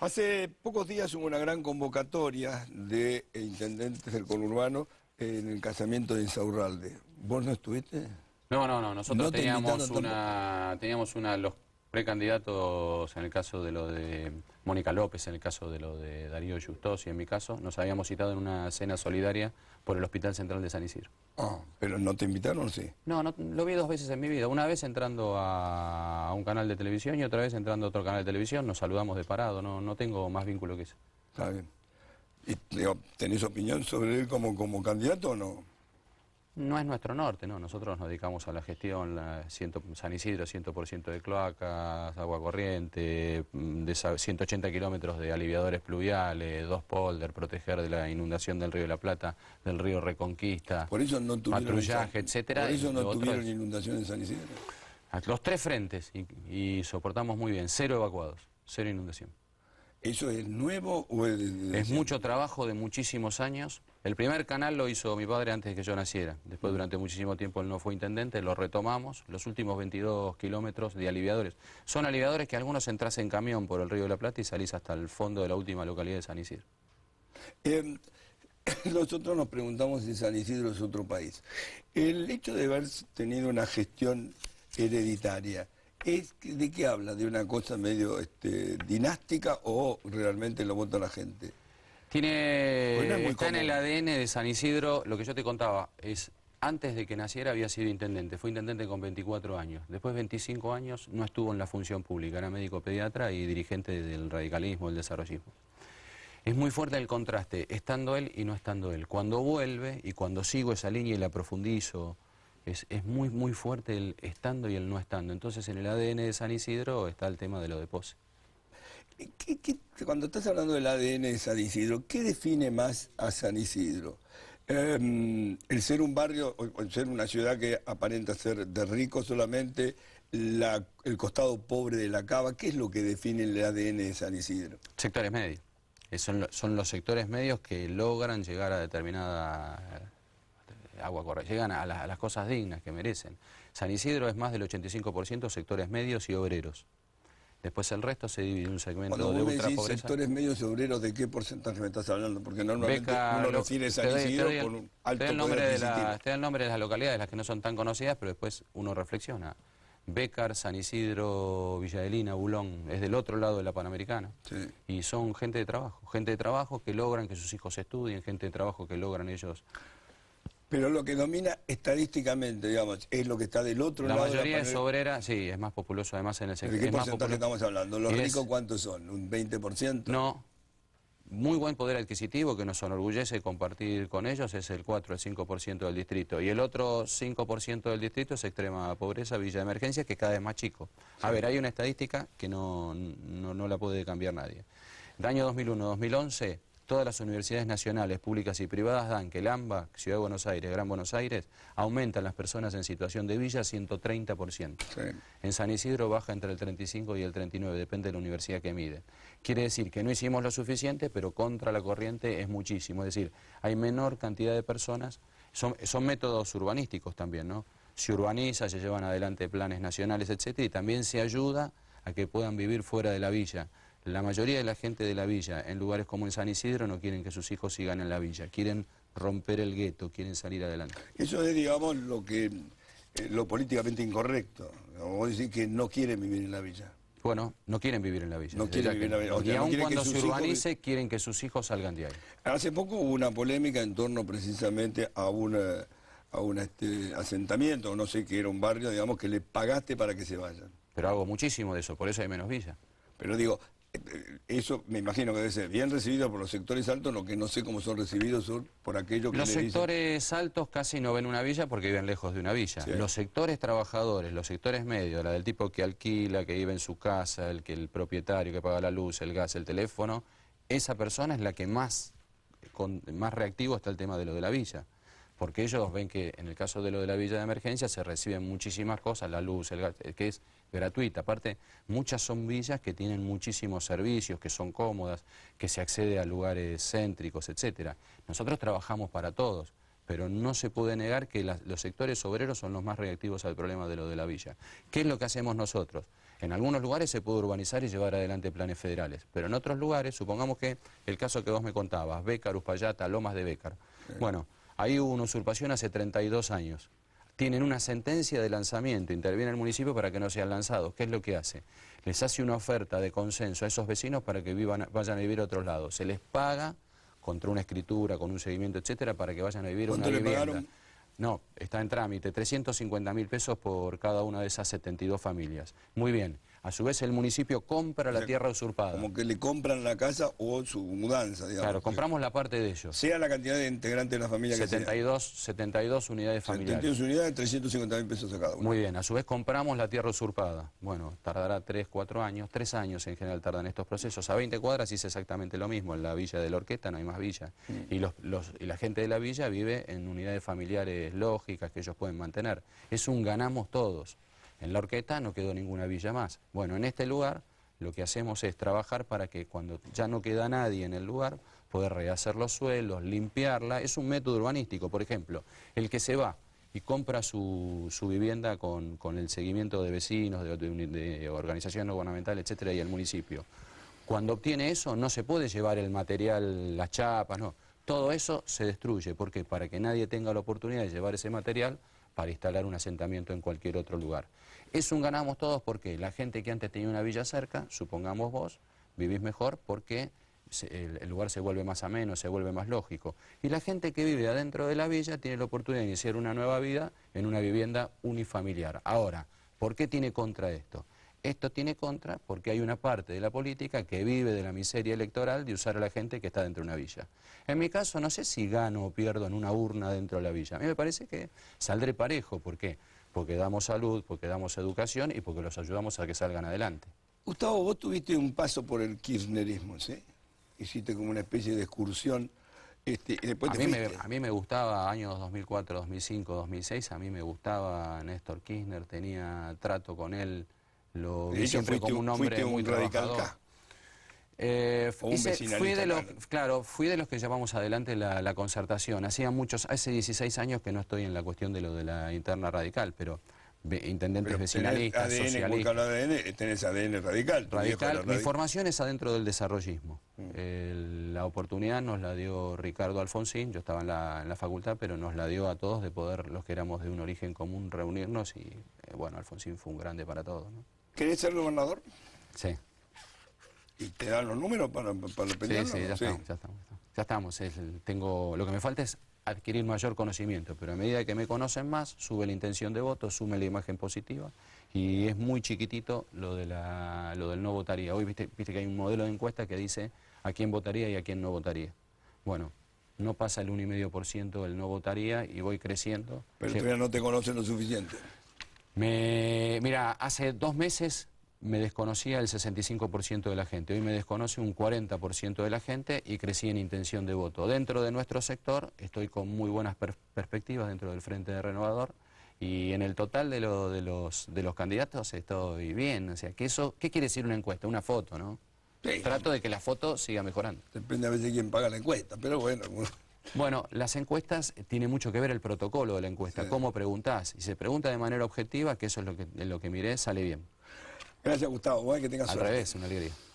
Hace pocos días hubo una gran convocatoria de intendentes del conurbano en el casamiento de Insaurralde. ¿Vos no estuviste? No, no, no. Nosotros teníamos, una, teníamos una... Los candidatos en el caso de lo de Mónica López, en el caso de lo de Darío Justos y en mi caso, nos habíamos citado en una cena solidaria por el Hospital Central de San Isidro. Ah, pero ¿no te invitaron, sí? No, lo vi dos veces en mi vida. Una vez entrando a, un canal de televisión y otra vez entrando a otro canal de televisión. Nos saludamos de parado, no, no tengo más vínculo que eso. Está bien. ¿Y digo, tenés opinión sobre él como, como candidato o no? No es nuestro norte, no. Nosotros nos dedicamos a la gestión, San Isidro, 100% de cloacas, agua corriente, mm, de 180 kilómetros de aliviadores pluviales, dos polder, proteger de la inundación del río de la Plata, del río Reconquista, por eso no patrullaje, etcétera. Por eso no tuvieron inundación en San Isidro. Los tres frentes y soportamos muy bien, cero evacuados, cero inundación. ¿Eso es nuevo o es...? Es mucho trabajo de muchísimos años. El primer canal lo hizo mi padre antes de que yo naciera. Después, durante muchísimo tiempo, él no fue intendente, lo retomamos. Los últimos 22 kilómetros de aliviadores. Son aliviadores que algunos entras en camión por el Río de la Plata y salís hasta el fondo de la última localidad de San Isidro. Em, nosotros nos preguntamos si San Isidro es otro país. El hecho de haber tenido una gestión hereditaria es ¿De qué habla? ¿De una cosa medio este, dinástica o realmente lo vota la gente? Tiene, pues está en el ADN de San Isidro, lo que yo te contaba, es antes de que naciera había sido intendente, fue intendente con 24 años, después 25 años no estuvo en la función pública, era médico pediatra y dirigente del radicalismo, del desarrollismo. Es muy fuerte el contraste, estando él y no estando él. Cuando vuelve y cuando sigo esa línea y la profundizo, es, muy, muy fuerte el estando y el no estando. Entonces, en el ADN de San Isidro está el tema de lo de pose. cuando estás hablando del ADN de San Isidro, ¿qué define más a San Isidro? Em, el ser un barrio, o el ser una ciudad que aparenta ser de rico solamente, el costado pobre de la cava, ¿qué es lo que define el ADN de San Isidro? Sectores medios. Eh, son, son los sectores medios que logran llegar a determinada agua corre, llegan a, las cosas dignas que merecen. San Isidro es más del 85% sectores medios y obreros. Después el resto se divide en un segmento de sectores medios y obreros, ¿de qué porcentaje me estás hablando? Porque normalmente uno refiere San Isidro alto el nombre de nombre de las localidades, las que no son tan conocidas, pero después uno reflexiona. Becar San Isidro, Villadelina, Bulón, es del otro lado de la Panamericana. Y son gente de trabajo, gente de trabajo que logran que sus hijos estudien, gente de trabajo que logran ellos pero lo que domina estadísticamente, digamos, es lo que está del otro lado. la mayoría es obrera, sí, es más populoso además en el sector. ¿De qué porcentaje estamos hablando? ¿Los ricos cuántos son? ¿Un 20%? No. Muy buen poder adquisitivo que nos enorgullece compartir con ellos es el 4, el 5% del distrito. Y el otro 5% del distrito es extrema pobreza, villa de emergencia, que cada vez más chico. A ver, hay una estadística que no, no la puede cambiar nadie. El año 2001-2011 todas las universidades nacionales, públicas y privadas dan que el AMBA, Ciudad de Buenos Aires, Gran Buenos Aires, aumentan las personas en situación de villa 130%. En San Isidro baja entre el 35 y el 39, depende de la universidad que mide. Quiere decir que no hicimos lo suficiente, pero contra la corriente es muchísimo. Es decir, hay menor cantidad de personas, son, métodos urbanísticos también, ¿no? Se urbaniza, se llevan adelante planes nacionales, etcétera, y también se ayuda a que puedan vivir fuera de la villa. La mayoría de la gente de la villa, en lugares como en San Isidro, no quieren que sus hijos sigan en la villa, quieren romper el gueto, quieren salir adelante. Eso es, digamos, lo que eh, lo políticamente incorrecto. a decir que no quieren vivir en la villa. Bueno, no quieren vivir en la villa. No quieren vivir en la villa. y aun cuando se urbanice, quieren que sus hijos salgan de ahí. Hace poco hubo una polémica en torno precisamente a una a un este, asentamiento, no sé qué era un barrio, digamos, que le pagaste para que se vayan. Pero hago muchísimo de eso, por eso hay menos villa. Pero digo, eso me imagino que debe ser bien recibido por los sectores altos, lo que no sé cómo son recibidos son por aquello que... Los sectores altos casi no ven una villa porque viven lejos de una villa. Los sectores trabajadores, los sectores medios, la del tipo que alquila, que vive en su casa, el que el propietario que paga la luz, el gas, el teléfono, esa persona es la que más, con, más reactivo está el tema de lo de la villa porque ellos ven que en el caso de lo de la villa de emergencia se reciben muchísimas cosas, la luz, el gas, eh, que es gratuita. Aparte, muchas son villas que tienen muchísimos servicios, que son cómodas, que se accede a lugares céntricos, etcétera. Nosotros trabajamos para todos, pero no se puede negar que los sectores obreros son los más reactivos al problema de lo de la villa. ¿Qué es lo que hacemos nosotros? En algunos lugares se puede urbanizar y llevar adelante planes federales, pero en otros lugares, supongamos que el caso que vos me contabas, Bécar, Uspallata, Lomas de Bécar, bueno... Ahí hubo una usurpación hace 32 años. Tienen una sentencia de lanzamiento, interviene el municipio para que no sean lanzados. ¿Qué es lo que hace? Les hace una oferta de consenso a esos vecinos para que vivan, vayan a vivir a otros lados. Se les paga contra una escritura, con un seguimiento, etcétera, para que vayan a vivir una le vivienda. No, está en trámite, 350 mil pesos por cada una de esas 72 familias. Muy bien. A su vez, el municipio compra la tierra usurpada. Como que le compran la casa o su mudanza, digamos. Claro, compramos la parte de ellos. Sea la cantidad de integrantes de la familia 72, que sea. 72 unidades familiares. 72 unidades, 350 mil pesos a cada uno. Muy bien, a su vez compramos la tierra usurpada. Bueno, tardará 3, 4 años, 3 años en general tardan estos procesos. A 20 cuadras es exactamente lo mismo, en la villa de la orquesta no hay más villa. Mm. Y, y la gente de la villa vive en unidades familiares lógicas que ellos pueden mantener. Es un ganamos todos. En la horqueta no quedó ninguna villa más. Bueno, en este lugar lo que hacemos es trabajar para que cuando ya no queda nadie en el lugar, poder rehacer los suelos, limpiarla. Es un método urbanístico, por ejemplo, el que se va y compra su, vivienda con, el seguimiento de vecinos, de, organizaciones gubernamentales, etcétera, y el municipio. Cuando obtiene eso, no se puede llevar el material, las chapas, no. Todo eso se destruye. porque Para que nadie tenga la oportunidad de llevar ese material para instalar un asentamiento en cualquier otro lugar. Es un ganamos todos porque la gente que antes tenía una villa cerca, supongamos vos, vivís mejor porque el, lugar se vuelve más ameno, se vuelve más lógico. Y la gente que vive adentro de la villa tiene la oportunidad de iniciar una nueva vida en una vivienda unifamiliar. Ahora, ¿por qué tiene contra esto? Esto tiene contra porque hay una parte de la política que vive de la miseria electoral de usar a la gente que está dentro de una villa. En mi caso no sé si gano o pierdo en una urna dentro de la villa. A mí me parece que saldré parejo. ¿Por qué? Porque damos salud, porque damos educación y porque los ayudamos a que salgan adelante. Gustavo, vos tuviste un paso por el kirchnerismo, ¿sí? Hiciste como una especie de excursión. Este, a, mí me, a, mí me, gustaba, años 2004, 2005, 2006, a mí me gustaba Néstor Kirchner, tenía trato con él lo vi siempre como un hombre muy un eh, o un fui de los, claro, fui de los que llevamos adelante la, concertación. Hacía muchos, hace 16 años que no estoy en la cuestión de lo de la interna radical, pero intendentes vecinalistas, ADN, el ADN, tenés ADN radical. mi formación es adentro del desarrollismo. Mm. la oportunidad nos la dio Ricardo Alfonsín, yo estaba en la, facultad, pero nos la dio a todos de poder, los que éramos de un origen común, reunirnos y, eh, bueno, Alfonsín fue un grande para todos. ¿no? ¿Querés ser gobernador? Sí. ¿Y te dan los números para, para Sí, sí, ya, Estamos, ya, Estamos, ya estamos. tengo, lo que me falta es adquirir mayor conocimiento, pero a medida que me conocen más, sube la intención de voto, sube la imagen positiva y es muy chiquitito lo, de lo del no votaría. Hoy viste, viste que hay un modelo de encuesta que dice a quién votaría y a quién no votaría. Bueno, no pasa el 1,5% del no votaría y voy creciendo. Pero todavía no te conocen lo suficiente. Me, mira, hace dos meses me desconocía el 65% de la gente, hoy me desconoce un 40% de la gente y crecí en intención de voto. Dentro de nuestro sector estoy con muy buenas perspectivas dentro del Frente de Renovador y en el total de, los, de los candidatos estoy bien. O sea, que eso, ¿qué quiere decir una encuesta? Una foto, ¿no? Trato de que la foto siga mejorando. Depende a veces de quién paga la encuesta, pero bueno. Bueno, las encuestas, eh, tiene mucho que ver el protocolo de la encuesta, cómo preguntás. Y se pregunta de manera objetiva, que eso es lo que, lo que miré, sale bien. Gracias, Gustavo. que Al revés, una alegría.